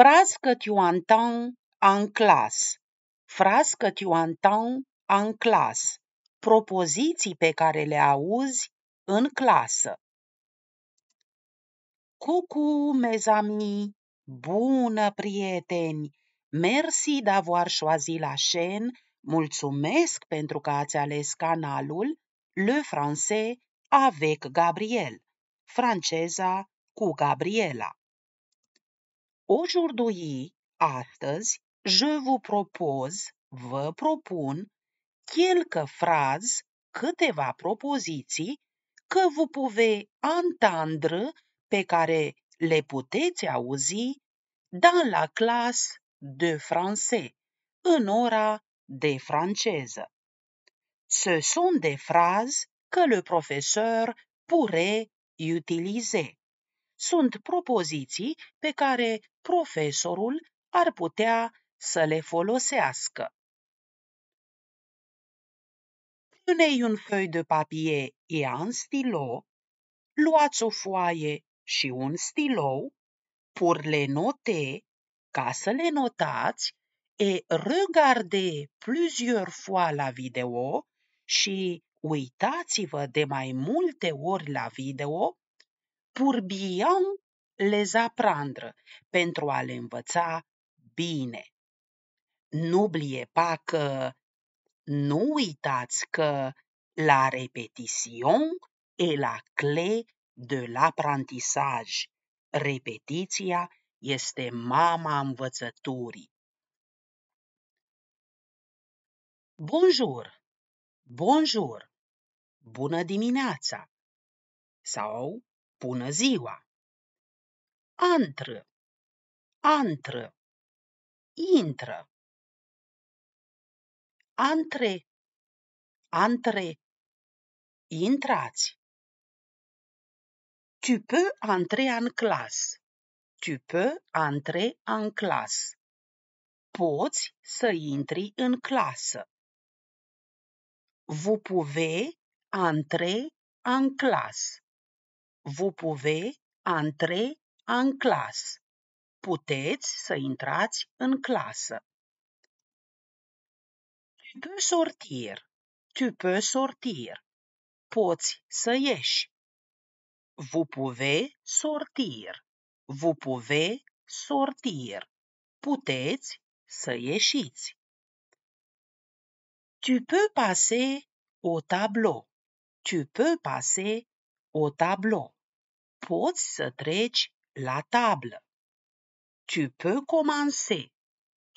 Phrase que tu entends en classe. Phrase que tu entends en classe. Propoziții pe care le auzi în clasă. Cucu, mes amis, bună prieteni, merci d'avoir choisi la chaîne, mulțumesc pentru că ați ales canalul Le Français avec Gabriel, franceza cu Gabriela. Aujourd'hui, astăzi, je vous propose, vă propun, quelques phrases, câteva propoziții, că vă pouvez entendre, pe care le puteți auzi dans la classe de français, în ora de franceză. Ce sont des phrases que le professeur pourrait utiliser sunt propoziții pe care profesorul ar putea să le folosească. Prenei un foi de papier și un stilou, luați o foaie și un stilou, pur le note, ca să le notați, e regarde plusieurs fois la video și uitați-vă de mai multe ori la video tourbillon les apprendre, pentru a le învăța bine. N'oubliez pas que, nu uitați că la repetition e la clé de l'apprentissage. Repetiția este mama învățăturii. Bonjour! Bonjour! Bună dimineața! Sau Bună ziua! Antră, antră, intră. Antre, antre, intrați. Tu peux entrer în clas. Tu peux entrer în clas. Poți să intri în clasă. Vous pouvez entrer en classe vous pouvez entrer en classe. Puteți să intrați în clasă. Tu peux sortir. Tu peux sortir. Poți să ieși. Vous pouvez sortir. Vous pouvez sortir. Puteți să ieșiți. Tu peux passer au tableau. Tu peux passer au tableau poți să treci la tablă. Tu peux commencer.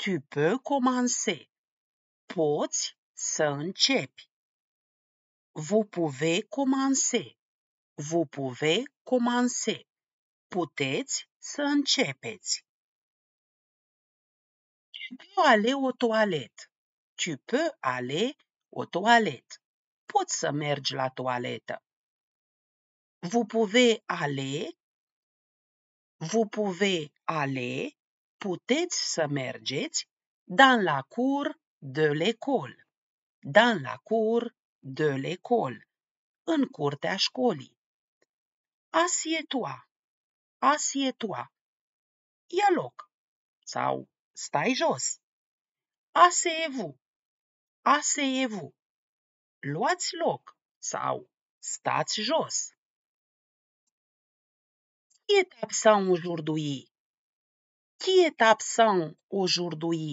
Tu peux commencer. Poți să începi. Vous pouvez commencer. Vous pouvez commencer. Puteți să începeți. Tu peux aller aux toilettes. Tu peux aller aux toilettes. Poți să mergi la toaletă. Vous pouvez aller, vous pouvez aller, puteți să mergeți, dans la cour de l'école, dans la cour de l'école, în curtea școlii. asie toi asie toi ia loc sau stai jos. asie vous asie vous luați loc sau stați jos que etapes aujourd'hui? Qui est absent aujourd'hui?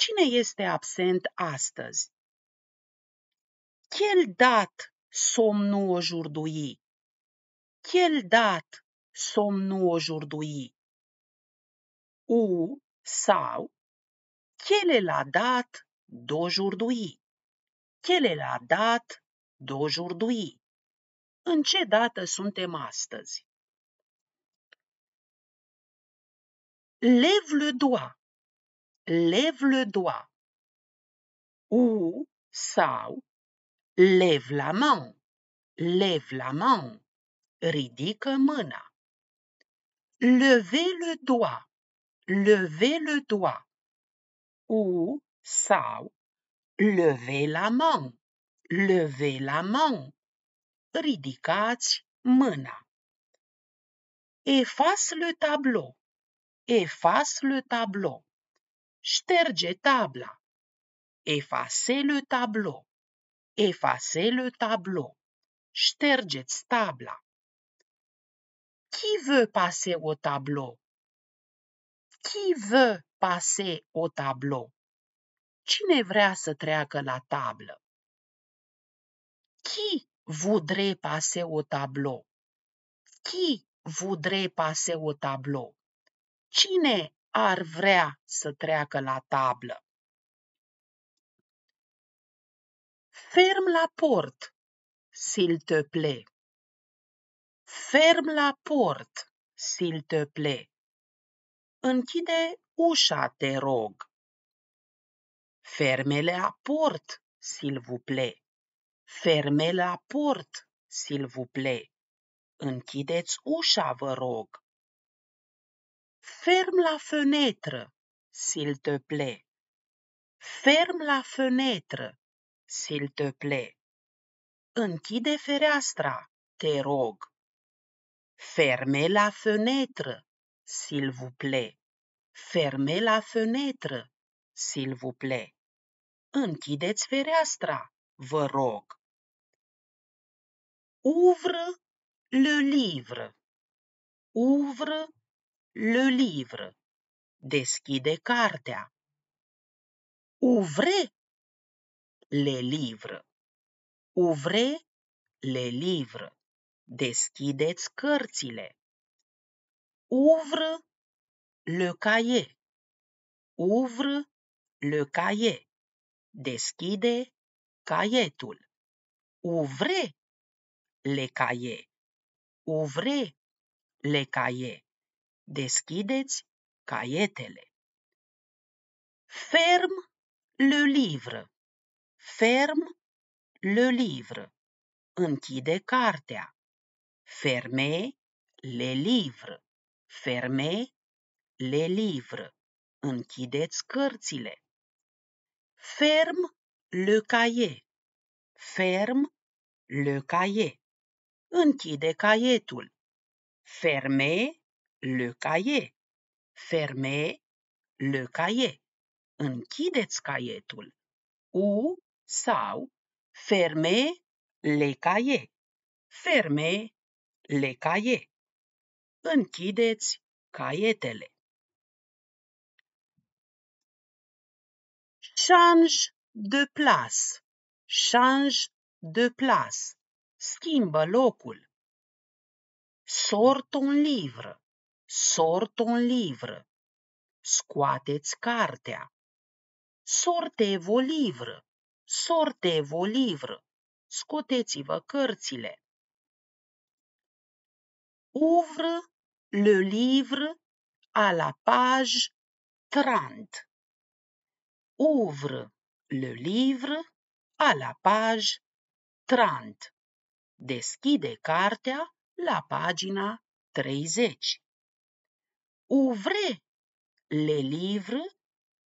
Cine este absent astăzi? Quel dat somnu nous aujourd'hui? Quel dat somnu nous aujourd'hui? Ou sau Quel est la date d'aujourd'hui? Quel est la date d'aujourd'hui? În ce dată suntem astăzi? lève le doigt, lève le doigt. Ou, sau, lève la main, lève la main, ridică mena. Levez le doigt, levez le doigt. Ou, sau, levez la main, levez la main, ridicați mena. Efface le tableau, efface le tableau. Șterge tabla. Effacez le tableau. Effacez le tableau. Ștergeți tabla. Qui veut passer au tableau? Qui veut passer au tableau? Cine vrea să treacă la tablă? Qui voudrait passer au tableau? Qui voudrait passer au tableau? cine ar vrea să treacă la tablă? Ferm la port, s'il te plaît. Ferm la port, s'il te plaît. Închide ușa, te rog. Fermele la port, s'il vous plaît. Fermele la port, s'il vous plaît. Închideți ușa, vă rog ferm la fenêtre, s'il te plaît. Ferm la fenêtre, s'il te plaît. Închide fereastra, te rog. Ferme la fenêtre, s'il vous plaît. Ferme la fenêtre, s'il vous plaît. Închideți fereastra, vă rog. Ouvre le livre. Ouvre le livre le livre. Deschide cartea. Ouvre le livre. Ouvre le livre. Deschideți cărțile. Ouvre le caier. Ouvre le caier. Deschide caietul. Ouvre le caier. Ouvre le caier. Deschideți caietele. Ferme le livre. Ferme le livre. Închide cartea. Ferme le livre. Ferme le livre. Închideți cărțile. Ferme le caiet. Ferme le caiet. Închide caietul. Ferme le cahier. Fermez le cahier. Închideți caietul. U sau fermez le cahier. Fermez le cahier. Închideți caietele. Change de place. Change de place. Schimbă locul. Sort un livre sort un livr, scoateți cartea. Sortez livr, livres, livr, vos scoteți-vă cărțile. Ouvre le livre à la page 30. Ouvre le livre à la page 30. Deschide cartea la pagina 30 ouvre le livre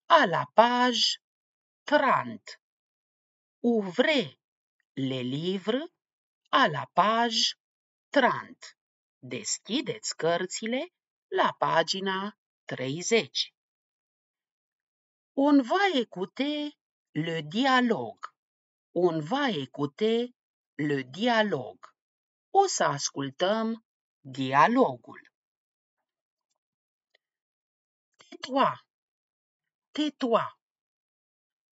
à la page 30. Ouvre le livre à la page 30. Deschideți cărțile la pagina 30. On va écouter le dialogue. On va écouter le dialogue. O să ascultăm dialogul. Tais-toi! Tais-toi!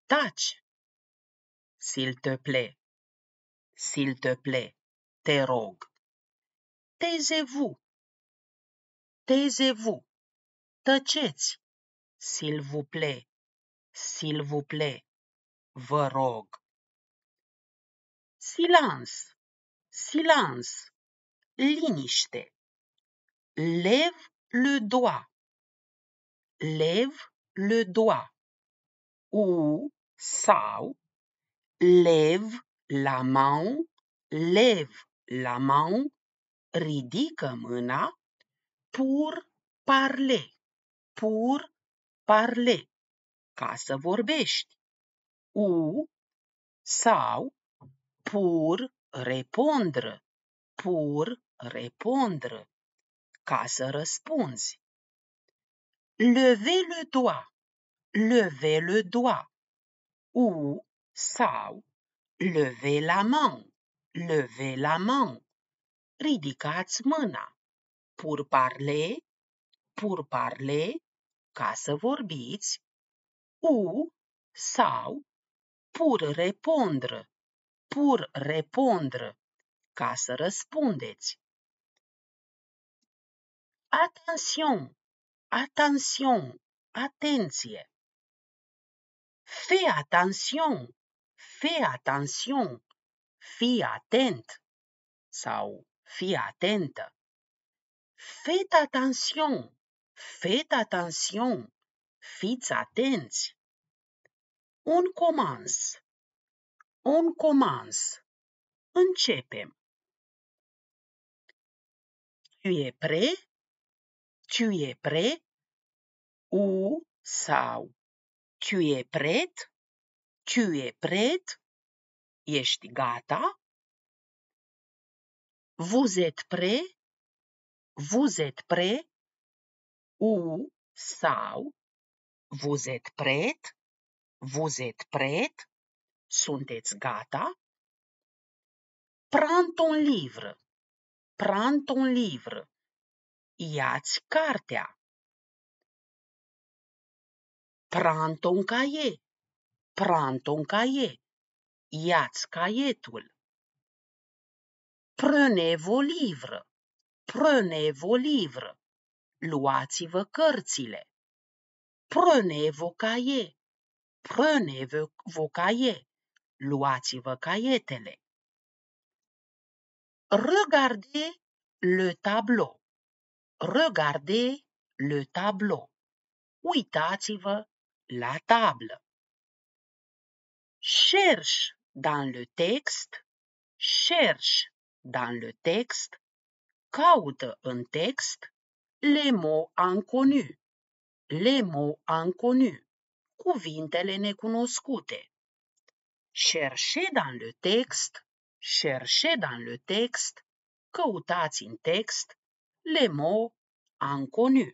Taci! S'il te plaît! S'il te plaît! Te rog! Taisez-vous! Taisez-vous! Tăceți! S'il vous plaît! S'il vous plaît! Vă rog! Silence! Silence! Liniște! Lève le doigt! lève le doigt ou sau lève la main, lève la main, ridică mâna pour parler, pour parler, ca să vorbești ou sau pour répondre, pour répondre, ca să răspunzi. Levez le doigt, levez le doigt, ou sau, levez la main, levez la main, ridicați mâna, pour parler, pour parler, ca să ou sau pour répondre, pour répondre, ca să Attention! Attention, atenție! Fais attention, fais attention, fii atent sau fii atentă. Faites attention, faites attention, fiți atenți. On commence, on commence, Începem. Tu es prêt? ciuie pre, u sau ciuie pret, ciuie pret, ești gata? Vuzet pre, vuzet pre, u sau vuzet pret, vuzet pret, sunteți gata? Prant un livr, prant un livr. Iați cartea. Pranton caie, Pranton caie. Iați caietul. Prenez vos livres. Prenez Luați-vă cărțile. Prenez caie, caiet. caie. Luați-vă caietele. Regardez le tableau. Regardez le tableau. Uitați-vă la tablă. Cherche dans le text. Cherche dans le text. Caută în text les mots inconnus. Les mots inconnus. Cuvintele necunoscute. Cherchez dans le text. Cherchez dans le text. Căutați în text les mots inconnus,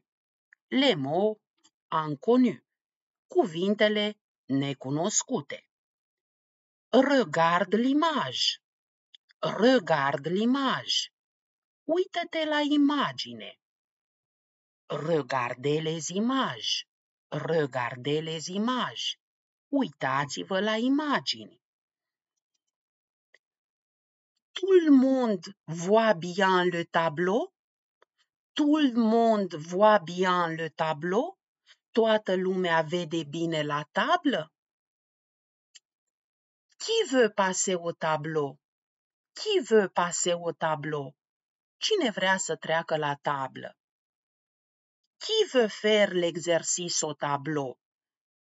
les mots inconnus, cuvintele necunoscute. Regarde l'image, regarde l'image, uită-te la imagine. Regardez les images, regardez les images, uitați-vă la imagini. Tout le monde voit bien le tableau? tout le monde voit bien le tableau? Toată lumea vede bine la tablă? Qui veut passer au tableau? Qui veut passer au tableau? Cine vrea să treacă la tablă? Qui veut faire l'exercice au tableau?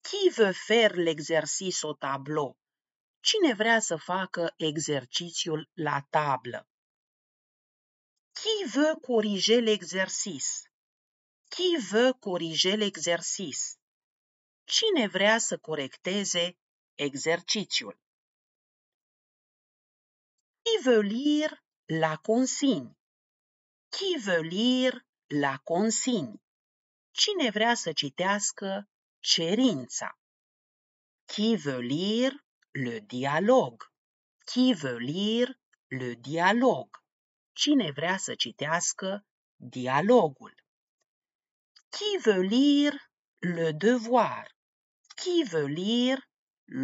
Qui veut faire l'exercice au tableau? Cine vrea să facă exercițiul la tablă? Qui veut corriger l'exercice? Qui veut corriger l'exercice? Cine vrea să corecteze exercițiul? Qui veut lire la consigne? Qui veut lire la consigne? Cine vrea să citească cerința? Qui veut lire le dialogue? Qui veut lire le dialogue? Cine vrea să citească dialogul? Qui veut lire le devoir? Qui veut lire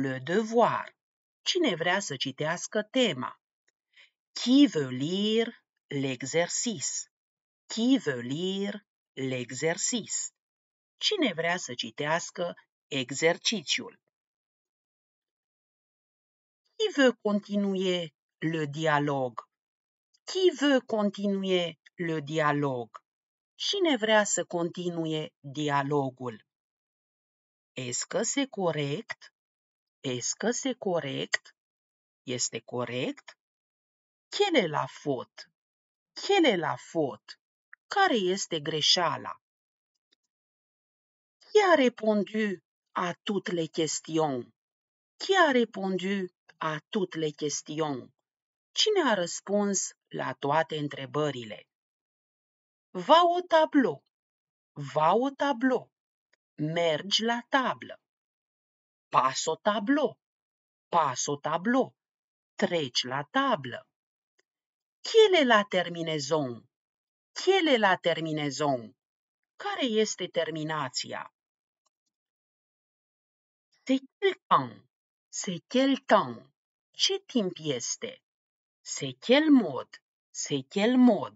le devoir? Cine vrea să citească tema? Qui veut lire l'exercice? Qui veut lire l'exercice? Cine vrea să citească exercițiul? Qui veut continuer le dialogue? Qui veut continuer le dialogue? Cine vrea să continue dialogul? Est-ce que c'est corect? Est-ce que c'est corect? Este corect? Quelle est la faute? Quelle est la faute? Care este greșeala? Qui a répondu à toutes les questions? Qui a répondu à toutes les questions? Cine a răspuns la toate întrebările. Va o tablou, va o tablou, mergi la tablă. Pas o tablou, pas o tablou, treci la tablă. Chele la terminezon, chele la terminezon, care este terminația? Se quel temps? se quel temps? Ce timp este? Se chel mod, se chel mod.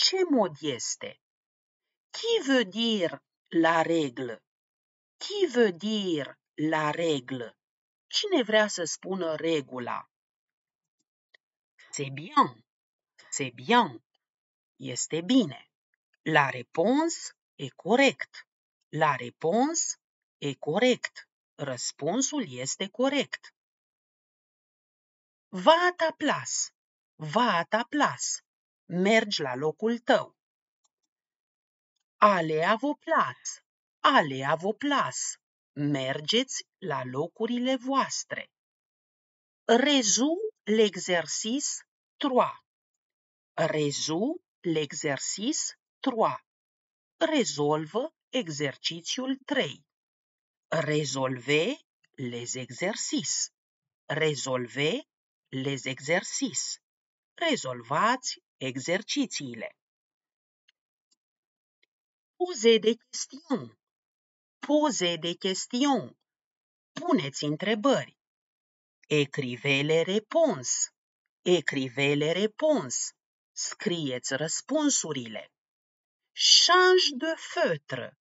Ce mod este? Qui veut dire la règle? Qui veut dire la règle? Cine vrea să spună regula? C'est bien, c'est bien. Este bine. La réponse e corect. La réponse e corect. Răspunsul este corect. Vata plas, vata plas, mergi la locul tău. Alea vă plas, alea vă plas, mergeți la locurile voastre. Rezu l'exercis 3. Rezu l'exercis 3. Rezolvă exercițiul 3. Rezolve les exercis. Rezolve les exercis. Rezolvați exercițiile. Poze de chestiuni. Poze de chestiuni. Puneți întrebări. Ecrivele răspuns. Ecrivele réponses. Scrieți răspunsurile. Change de feutre.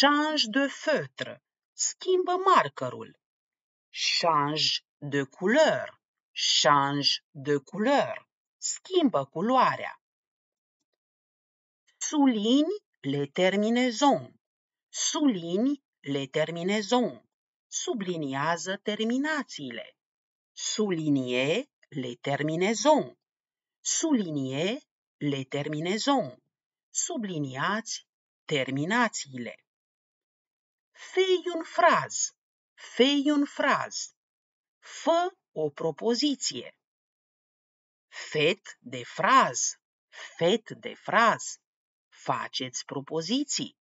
Change de feutre. Schimbă markerul. Change de culoare change de couleur, schimbă culoarea. Souligne les terminaisons, souligne les terminaisons, subliniază terminațiile. Souligne les terminaisons, souligne les terminaisons, subliniați terminațiile. Fei un fraz, fei un fraz, fă o propoziție. Fet de fraz, fet de fraz, faceți propoziții.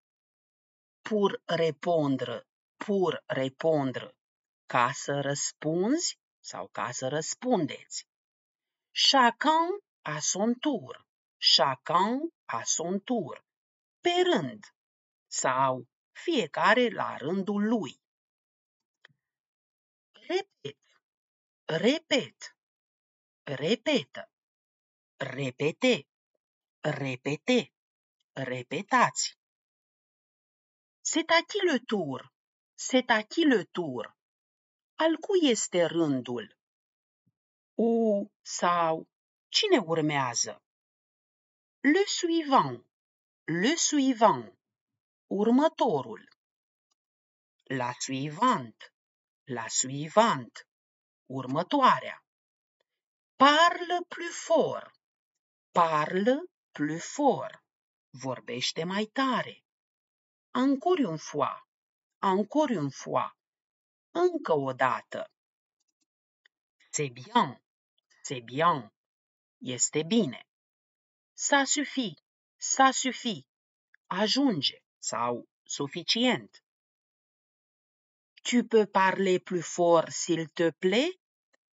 Pur repondră, pur repondră, ca să răspunzi sau ca să răspundeți. Chacun a son tur, chacun a son tur, pe rând sau fiecare la rândul lui. Repet, Repet. Repetă. Repete. Repete. Repetați. C'est à qui le tour? C'est à qui le tour? Al cui este rândul? U sau cine urmează? Le suivant. Le suivant. Următorul. La suivant. La suivante următoarea. Parle plus fort, Parle plus fort, vorbește mai tare. Ancori un foa. Ancori un foa. încă o dată. C'est bien, c'est bien, este bine. Ça suffit, ça sufi. ajunge sau suficient. Tu peux parler plus fort, s'il te plaît?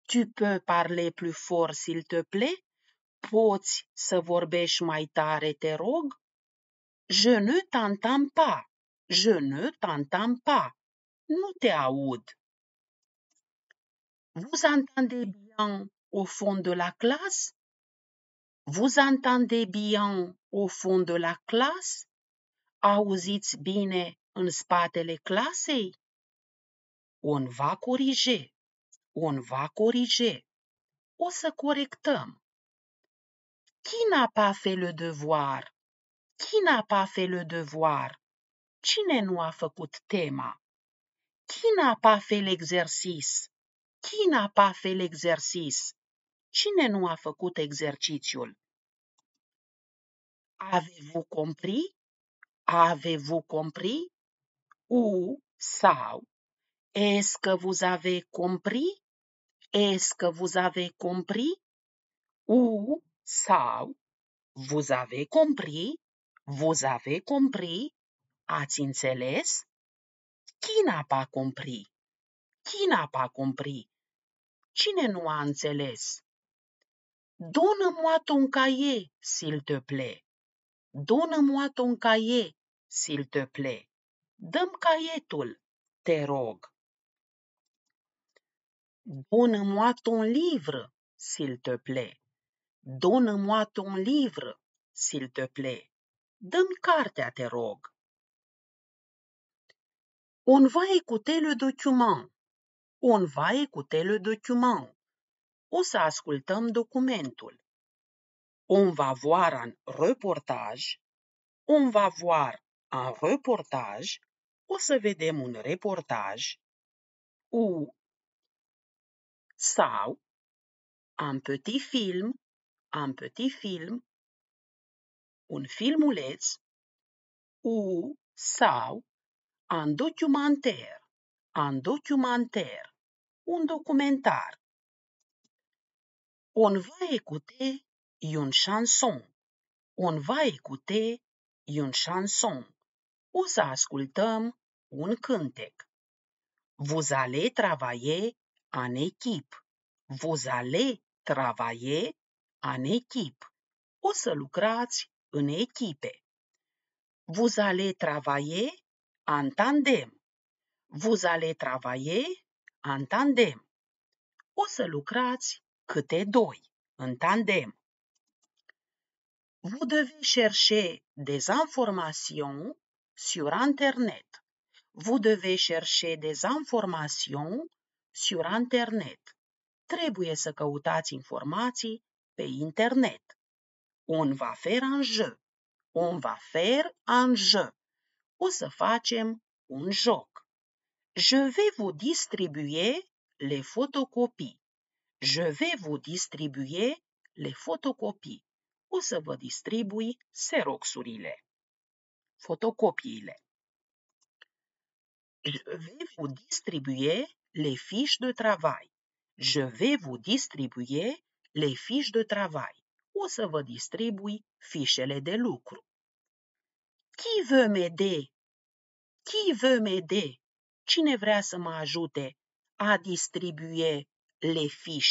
Tu peux parler plus fort, s'il te plaît? Poți să vorbești mai tare, te rog? Je ne t'entends pas. Je ne t'entends pas. Nu te aud. Vous entendez bien au fond de la classe? Vous entendez bien au fond de la classe? Auziți bine în spatele clasei? On va corriger. On va corige. O să corectăm. Qui n'a pas fait le devoir? Qui n'a pas fait le devoir? Cine nu a făcut tema? Qui n'a pas fait l'exercice? Qui n'a pas fait l'exercice? Cine nu a făcut exercițiul? Avez-vous compris? Avez-vous compris? Ou sau Est-ce que vous avez compris? Est-ce que vous avez compris? Ou sau vous avez compris, vous avez compris, ați înțeles? Cine a compris? Cine a compris? Cine nu a înțeles? donne mi ton cahier, s'il te plaît. donne mi ton cahier, s'il te plaît. mi caietul, te rog. Donne-moi ton livre, s'il te plaît. Donne-moi ton livre, s'il te plaît. Dă-mi cartea, te rog. On va écouter le document. On va écouter le document. O să ascultăm documentul. On va voir un reportaj. On va voir un reportaj. O să vedem un reportaj. Ou sau un petit film, un petit film, un filmuleț ou sau un documentaire, un documentaire, un documentar. On va écouter une chanson. On va écouter une chanson. O să ascultăm un cântec. Vous allez travailler en équipe. Vous allez travailler en équipe. O să lucrați în echipe. Vous allez travailler en tandem. Vous allez travailler en tandem. O să lucrați câte doi, în tandem. Vous devez chercher des informations sur Internet. Vous devez chercher des informations sur internet. Trebuie să căutați informații pe internet. On va faire un jeu. On va faire un jeu. O să facem un joc. Je vais vous distribuer les photocopies. Je vais vous distribuer les photocopies. O să vă distribui seroxurile. fotocopiile. Je vais vous distribuer les fiches de travail. Je vais vous distribuer les fiches de travail. O să vă distribui fișele de lucru. Qui veut m'aider? Qui veut m'aider? Cine vrea să mă ajute a distribuie le fiș,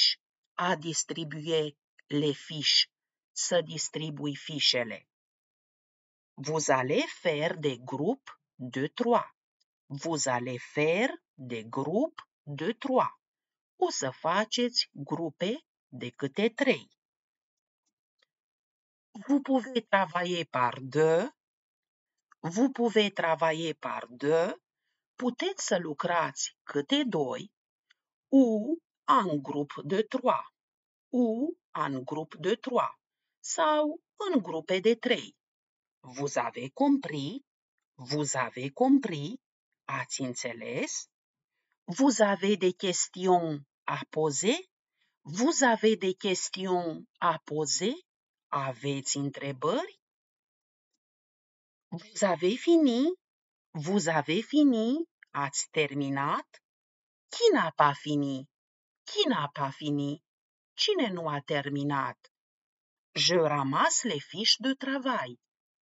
a distribuie le fiș, să distribui fișele. Vous allez faire des groupes de trois. Vous allez faire des groupes de trois. O să faceți grupe de câte trei. Vous pouvez travailler par deux. Vous pouvez travailler par deux. Puteți să lucrați câte doi ou en grup de trois. Ou en grup de trois. Sau în grupe de trei. Vous avez compris? Vous avez compris? Ați înțeles? Vous avez des questions à poser? Vous avez des questions à poser? Aveți întrebări? Vous avez fini? Vous avez fini? Ați terminat? Qui n'a pas fini? Qui n'a pas fini? Cine nu a terminat? Je ramasse les fiches de travail.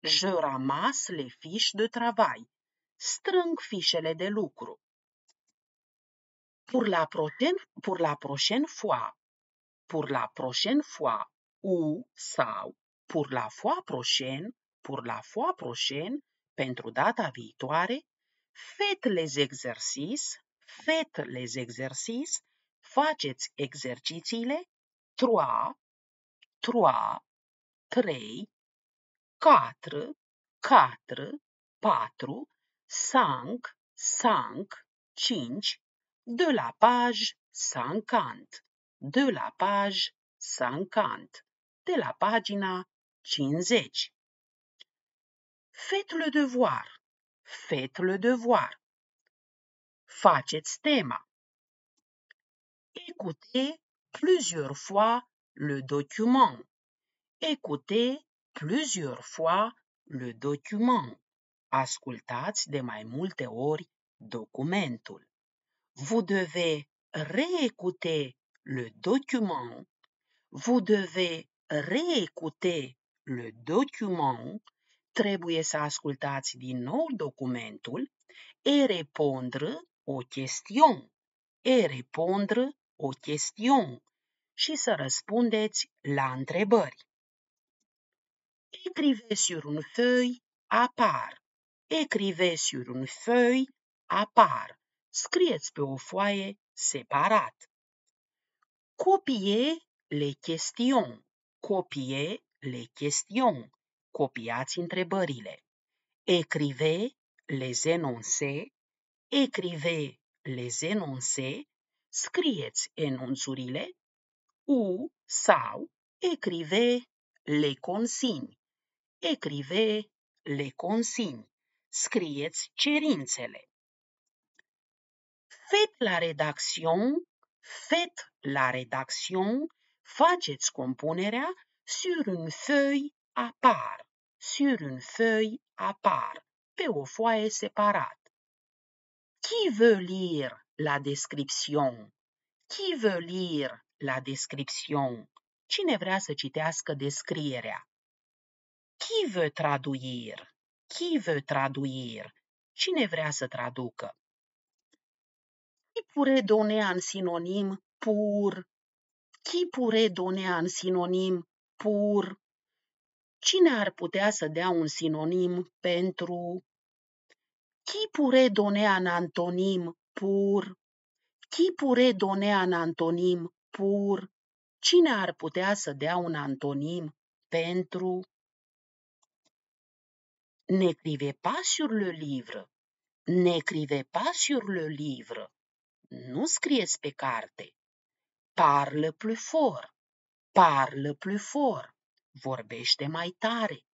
Je ramasse les fiches de travail. Strâng fișele de lucru. Pour la prochaine, pour la prochaine fois. Pour la prochaine fois. Ou sau pour la fois prochaine, pour la fois prochaine, pentru data viitoare, faites les exercices, faites les exercices, faceți exercițiile 3, 3, 3, 4, 4, 4, 5, 5, de la page 50, de la page 50, de la pagina 50. Faites le devoir, faites le devoir. Faceți tema. Écoutez plusieurs fois le document. Écoutez plusieurs fois le document. Ascultați de mai multe ori documentul. Vous devez réécouter le document. Vous devez réécouter le document. Trebuie să ascultați din nou documentul et répondre aux questions. Et répondre aux questions. Și să răspundeți la întrebări. Écrivez sur une feuille à part. Écrivez sur une feuille à part scrieți pe o foaie separat. Copie le chestion. Copie le chestion. Copiați întrebările. Écrivez les énoncés. Écrivez les énoncés. Scrieți enunțurile. U sau écrivez le consigni. Écrivez le consigni. Scrieți cerințele. Faites la redacțion, faites la redacțion, faceți compunerea sur un feuille à part, sur un feuille à part, pe o foaie separat. Qui veut lire la description? Qui veut lire la description? Cine vrea să citească descrierea? Qui veut traduire? Qui veut traduire? Cine vrea să traducă? Chipul redonean sinonim pur. Chipul redonean sinonim pur. Cine ar putea să dea un sinonim pentru Chipul redonean antonim pur. Chipul redonean antonim pur. Cine ar putea să dea un antonim pentru N'écrivez pas sur le livre. N'écrivez pas sur le livre nu scrieți pe carte. Parlă plus for, parlă plus for, vorbește mai tare.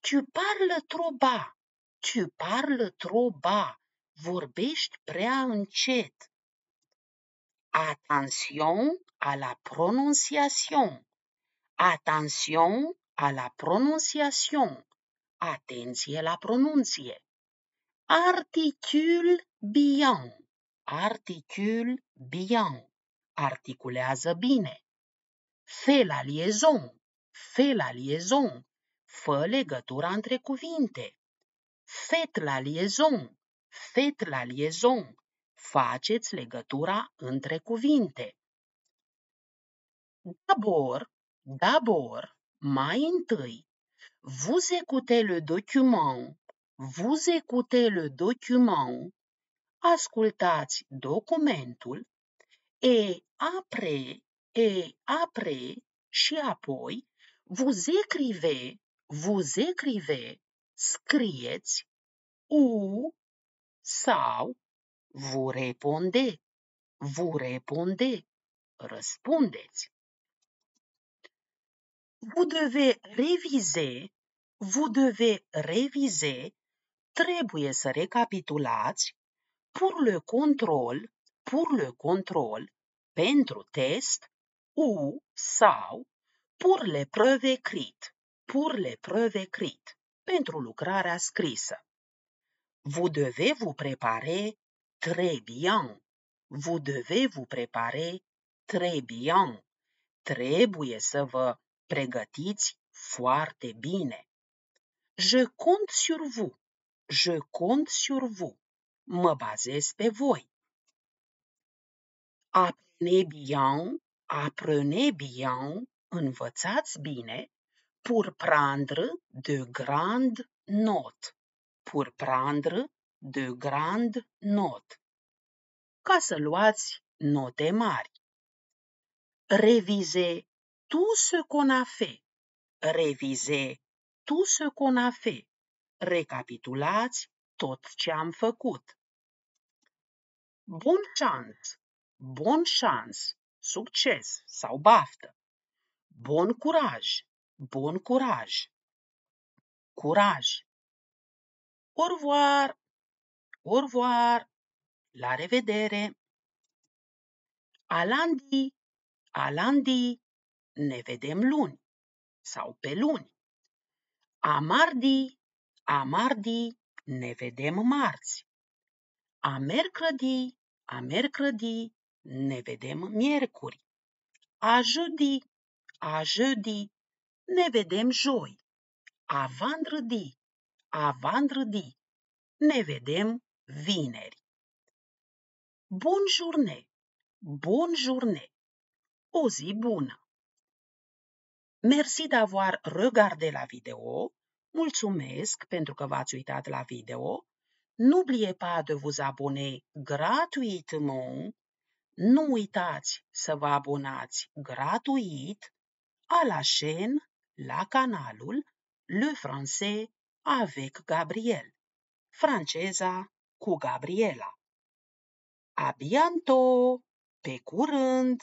Tu parlă troba. tu parlă troba. vorbești prea încet. Atențion à la prononciation. Atențion à la prononciation. Atenție la pronunție. Articul bien. Articule bien. Articulează bine. Fă la liaison. Fă la liaison. Fă legătura între cuvinte. Fet la liaison. Fet la liaison. Faceți legătura între cuvinte. Dabor, dabor, mai întâi, vous écoutez le document, vous écoutez le document ascultați documentul, e apre, e apre și apoi vous écrivez, vous écrivez, scrieți, u sau vous répondez, vous répondez, răspundeți. Vous devez réviser, vous devez réviser, trebuie să recapitulați pour le control, pour le control, pentru test, ou sau pour l'épreuve écrite, pour l'épreuve écrite, pentru lucrarea scrisă. Vous devez vous préparer très bien. Vous devez vous préparer très bien. Trebuie să vă pregătiți foarte bine. Je compte sur vous. Je compte sur vous mă bazez pe voi. Apprenez bien, apprenez bien, învățați bine, pour prendre de grand note, pour prendre de grand note, ca să luați note mari. Revize tout ce qu'on a fait, revizez tout ce qu'on a fait, recapitulați tot ce am făcut bun șans, bun șans, succes sau baftă. Bun curaj, bun curaj, curaj. Au revoir, au revoir, la revedere. Alandi, alandi, ne vedem luni sau pe luni. Amardi, amardi, ne vedem marți. A mercredi, a mercredi, ne vedem miercuri. A jeudi, a jeudi, ne vedem joi. A vendredi, a vendredi, ne vedem vineri. Bun jurne, bun jurne, o zi bună. Merci d'avoir regardé la video. Mulțumesc pentru că v-ați uitat la video N'oubliez pas de vous abonner gratuitement. Nu uitați să vă abonați gratuit a la chaîne, la canalul Le Français avec Gabriel. Franceza cu Gabriela. A bientôt! Pe curând!